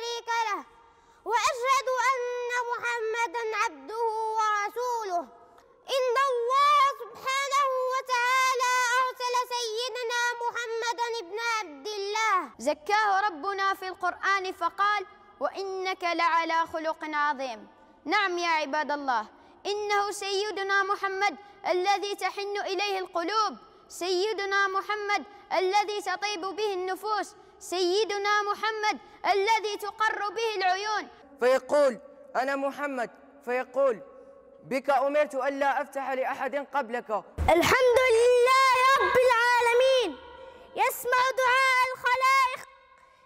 شريك له وأشهد أن محمدا عبده ورسوله إن الله سبحانه وتعالى أرسل سيدنا محمدا ابن عبد الله زكاه ربنا في القرآن فقال وإنك لعلى خلق عظيم نعم يا عباد الله إنه سيدنا محمد الذي تحن إليه القلوب سيدنا محمد الذي تطيب به النفوس سيدنا محمد الذي تقر به العيون فيقول أنا محمد فيقول بك أمرت ألا أفتح لأحد قبلك الحمد لله رب العالمين يسمع دعاء الخلائق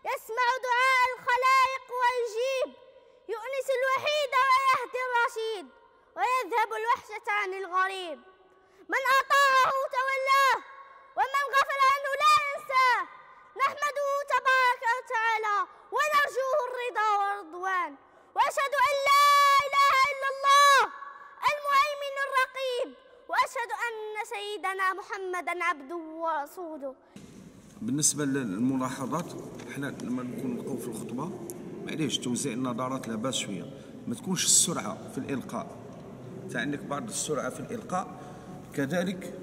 يسمع دعاء الخلائق ويجيب يؤنس الوحيد ويهدي الرشيد ويذهب الوحشة عن الغريب من أطاعه وأشهد أن سيدنا محمدا عبده ورسوله بالنسبة للملاحظات احنا لما نكون نلقوا في الخطبة معليش توزيع النظرات لاباس شوية ما تكونش السرعة في الإلقاء تاع عندك بعض السرعة في الإلقاء كذلك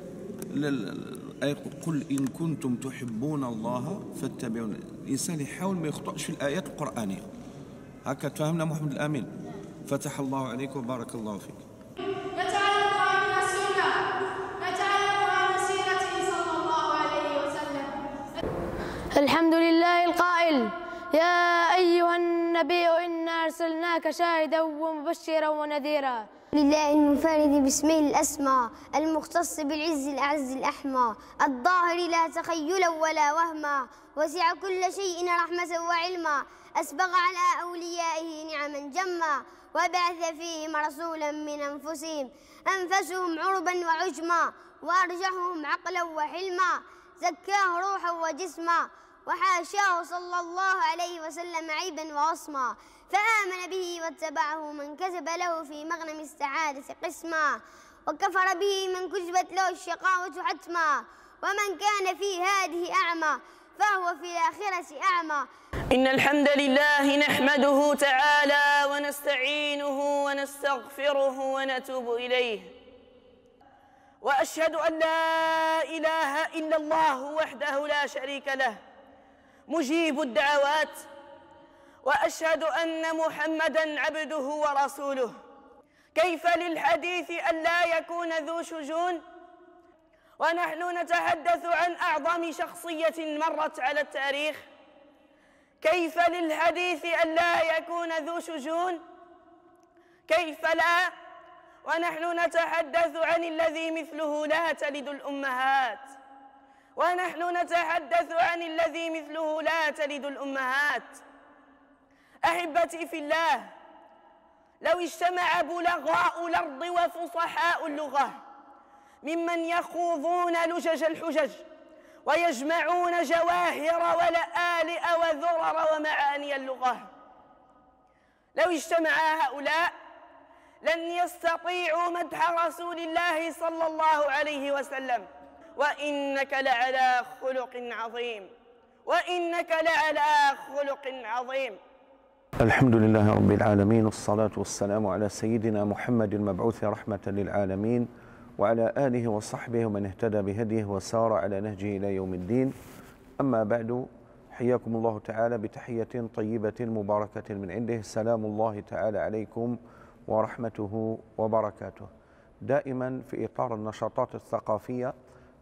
قل إن كنتم تحبون الله فاتبعون الإنسان يحاول ما يخطئش في الآيات القرآنية هكا تفهمنا محمد الأمين فتح الله عليك وبارك الله فيك يا أيها النبي إنا أرسلناك شاهدا ومبشرا ونذيرا لله المنفرد باسمه الأسمى المختص بالعز الأعز الأحمى الظاهر لا تخيلا ولا وهما وسع كل شيء رحمة وعلما أسبغ على أوليائه نعما جما وبعث فيهم رسولا من أنفسهم أنفسهم عربا وعجما وأرجحهم عقلا وحلما زكاه روحا وجسما وحاشاه صلى الله عليه وسلم عيبا وعصما فآمن به واتبعه من كذب له في مغنم السعادة قسما وكفر به من كذبت له الشقاوة حتما ومن كان في هذه أعمى فهو في الآخرة أعمى إن الحمد لله نحمده تعالى ونستعينه ونستغفره ونتوب إليه وأشهد أن لا إله إلا الله وحده لا شريك له مجيب الدعوات واشهد ان محمدا عبده ورسوله كيف للحديث الا يكون ذو شجون ونحن نتحدث عن اعظم شخصيه مرت على التاريخ كيف للحديث الا يكون ذو شجون كيف لا ونحن نتحدث عن الذي مثله لا تلد الامهات ونحن نتحدث عن الذي مثله لا تلد الأمهات أحبتي في الله لو اجتمع بلغاء الأرض وفصحاء اللغة ممن يخوضون لجج الحجج ويجمعون جواهر ولآلئ وذرر ومعاني اللغة لو اجتمع هؤلاء لن يستطيعوا مدح رسول الله صلى الله عليه وسلم وإنك لعلى خلق عظيم وإنك لعلى خلق عظيم الحمد لله رب العالمين والصلاة والسلام على سيدنا محمد المبعوث رحمة للعالمين وعلى آله وصحبه ومن اهتدى بهديه وسار على نهجه إلى يوم الدين أما بعد حياكم الله تعالى بتحية طيبة مباركة من عنده سلام الله تعالى عليكم ورحمته وبركاته دائما في إطار النشاطات الثقافية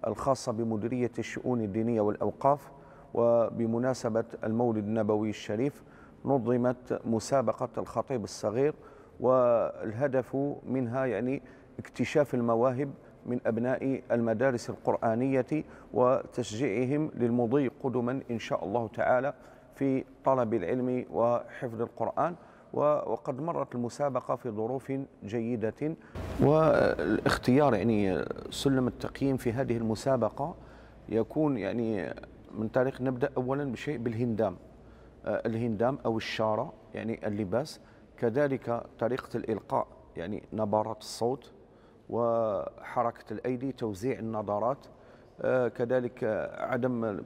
الخاصة بمديرية الشؤون الدينية والأوقاف وبمناسبة المولد النبوي الشريف نظمت مسابقة الخطيب الصغير والهدف منها يعني اكتشاف المواهب من أبناء المدارس القرآنية وتشجيعهم للمضي قدما إن شاء الله تعالى في طلب العلم وحفظ القرآن وقد مرت المسابقة في ظروف جيدة والاختيار يعني سلم التقييم في هذه المسابقة يكون يعني من طريق نبدأ أولا بشيء بالهندام آه، الهندام أو الشارة يعني اللباس كذلك طريقة الإلقاء يعني نبرات الصوت وحركة الأيدي توزيع النظرات آه، كذلك عدم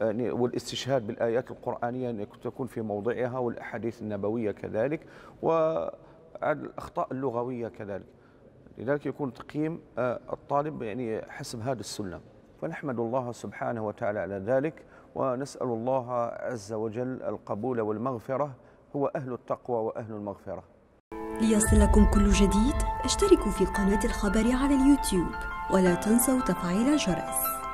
آه، والاستشهاد بالآيات القرآنية أن تكون في موضعها والأحاديث النبوية كذلك والأخطاء اللغوية كذلك لذلك يكون تقييم آه، الطالب يعني حسب هذا السلم فنحمد الله سبحانه وتعالى على ذلك ونسأل الله عز وجل القبول والمغفرة هو أهل التقوى وأهل المغفرة ليصلكم كل جديد اشتركوا في قناة الخبر على اليوتيوب ولا تنسوا تفعيل الجرس